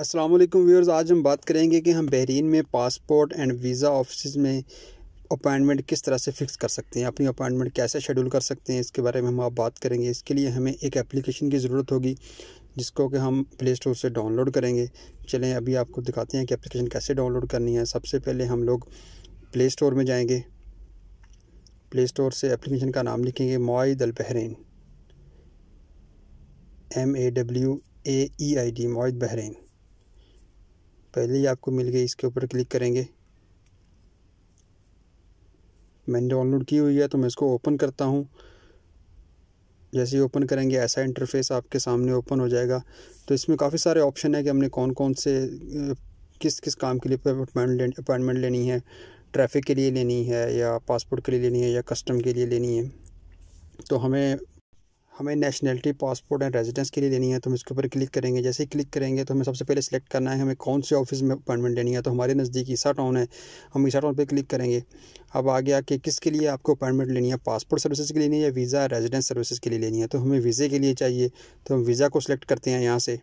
अस्सलाम वालेकुम व्यूअर्स आज हम बात करेंगे कि हम बहरीन में पासपोर्ट एंड वीज़ा ऑफिस में अपॉइंटमेंट किस तरह से फ़िक्स कर सकते हैं अपनी अपॉइंटमेंट कैसे शेड्यूल कर सकते हैं इसके बारे में हम आप बात करेंगे इसके लिए हमें एक एप्लीकेशन की ज़रूरत होगी जिसको कि हम प्ले स्टोर से डाउनलोड करेंगे चलें अभी आपको दिखाते हैं कि एप्लीकेशन कैसे डाउनलोड करनी है सबसे पहले हम लोग प्ले स्टोर में जाएँगे प्ले स्टोर से एप्लीकेशन का नाम लिखेंगे Mawaid Al Bahrain M A W A E I D Mawaid Bahrain पहले ही आपको मिल गई इसके ऊपर क्लिक करेंगे मैंने डाउनलोड की हुई है तो मैं इसको ओपन करता हूँ जैसे ही ओपन करेंगे ऐसा इंटरफेस आपके सामने ओपन हो जाएगा तो इसमें काफ़ी सारे ऑप्शन है कि हमने कौन कौन से किस किस काम के लिए अपॉइंटमेंट अपॉइंटमेंट लेनी है ट्रैफिक के लिए लेनी है या पासपोर्ट के लिए लेनी है या कस्टम के लिए लेनी है तो हमें हमें नेशनलिटी पासपोर्ट एंड रेजिडेंस के लिए लेनी है तो हम इसके ऊपर क्लिक करेंगे जैसे ही क्लिक करेंगे तो हमें सबसे पहले सेलेक्ट करना है हमें कौन से ऑफिस में अपॉइंटमेंट लेनी है तो हमारे नज़दीक ईसा टाउन है हम ईसा टाउन पर क्लिक करेंगे अब आ गया कि किसके लिए आपको अपॉइंटमेंट लेनी है पासपोर्ट सर्विसेज के लिए लेनी है या वीज़ा रेजिडेंस सर्विसेज के लिए लेनी है तो हमें वीज़े के लिए चाहिए तो हम वीज़ा को सिलेक्ट करते हैं यहाँ से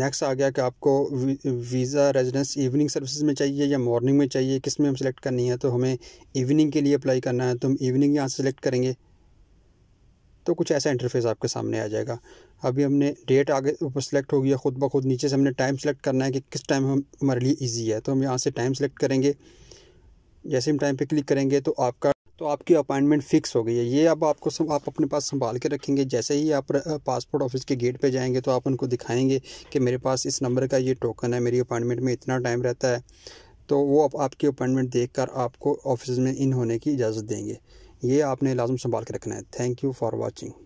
नेक्स्ट आ गया कि आपको वीज़ा रेजिडेंस इवनिंग सर्विसेज में चाहिए या मॉर्निंग में चाहिए किस में हम सेलेक्ट करनी है तो हमें इवनिंग के लिए अप्लाई करना है तो हम इवनिंग यहाँ से सेलेक्ट करेंगे तो कुछ ऐसा इंटरफेस आपके सामने आ जाएगा अभी हमने डेट आगे ऊपर सेलेक्ट हो गया ख़ुद ब खुद नीचे से हमने टाइम सेलेक्ट करना है कि किस टाइम हम हमारे लिए ईजी है तो हम यहाँ से टाइम सेलेक्ट करेंगे जैसे हम टाइम पे क्लिक करेंगे तो आपका तो आपकी अपॉइंटमेंट फ़िक्स हो गई है ये अब आपको सम, आप अपने पास संभाल के रखेंगे जैसे ही आप पासपोर्ट ऑफिस के गेट पे जाएंगे तो आप उनको दिखाएंगे कि मेरे पास इस नंबर का ये टोकन है मेरी अपॉइंटमेंट में इतना टाइम रहता है तो वो अब आपकी अपॉइंटमेंट देखकर आपको ऑफिस में इन होने की इजाज़त देंगे ये आपने लाजम संभाल के रखना है थैंक यू फॉर वॉचिंग